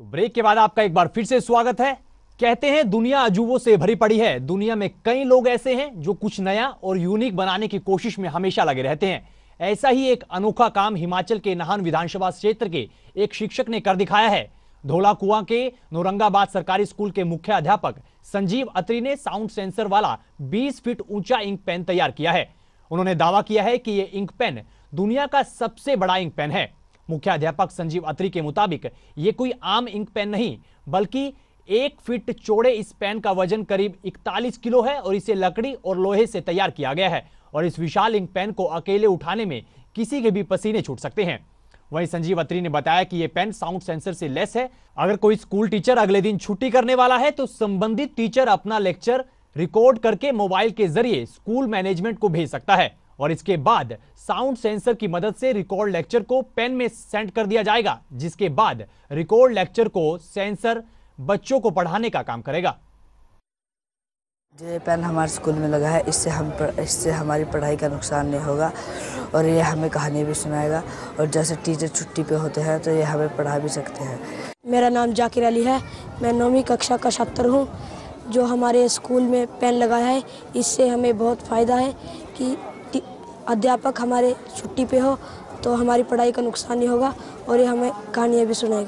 तो ब्रेक के बाद आपका एक बार फिर से स्वागत है कहते हैं दुनिया अजूबों से भरी पड़ी है दुनिया में कई लोग ऐसे हैं जो कुछ नया और यूनिक बनाने की कोशिश में हमेशा लगे रहते हैं ऐसा ही एक अनोखा काम हिमाचल के नाहन विधानसभा क्षेत्र के एक शिक्षक ने कर दिखाया है धोला कुआ के नौरंगाबाद सरकारी स्कूल के मुख्य अध्यापक संजीव अत्री ने साउंड सेंसर वाला 20 फीट ऊंचा इंक पेन तैयार किया है उन्होंने दावा किया है कि यह इंक पेन दुनिया का सबसे बड़ा इंक पेन है मुख्याध्यापक संजीव अत्री के मुताबिक ये कोई आम इंक पेन नहीं बल्कि एक फीट चौड़े इस पेन का वजन करीब 41 किलो है और इसे लकड़ी और लोहे से तैयार किया गया है और इस विशाल इंक पेन को अकेले उठाने में किसी के भी पसीने छूट सकते हैं वहीं संजीव अत्री ने बताया कि यह पेन साउंड सेंसर से लेस है अगर कोई स्कूल टीचर अगले दिन छुट्टी करने वाला है तो संबंधित टीचर अपना लेक्चर रिकॉर्ड करके मोबाइल के जरिए स्कूल मैनेजमेंट को भेज सकता है और इसके बाद साउंड सेंसर की मदद से रिकॉर्ड लेक्चर को पेन में सेंड कर दिया जाएगा जिसके बाद रिकॉर्ड लेक्चर को सेंसर बच्चों को पढ़ाने का काम करेगा जे पेन हमारे स्कूल में लगा है इससे हम इससे हमारी पढ़ाई का नुकसान नहीं होगा और ये हमें कहानी भी सुनाएगा और जैसे टीचर छुट्टी पे होते हैं तो ये हमें पढ़ा भी सकते हैं मेरा नाम जाकिर अली है मैं नौवीं कक्षा का छात्र हूँ जो हमारे स्कूल में पेन लगा है इससे हमें बहुत फ़ायदा है कि अध्यापक हमारे छुट्टी पे हो तो हमारी पढ़ाई का नुकसान नहीं होगा और ये हमें कहानियाँ भी सुनाएगा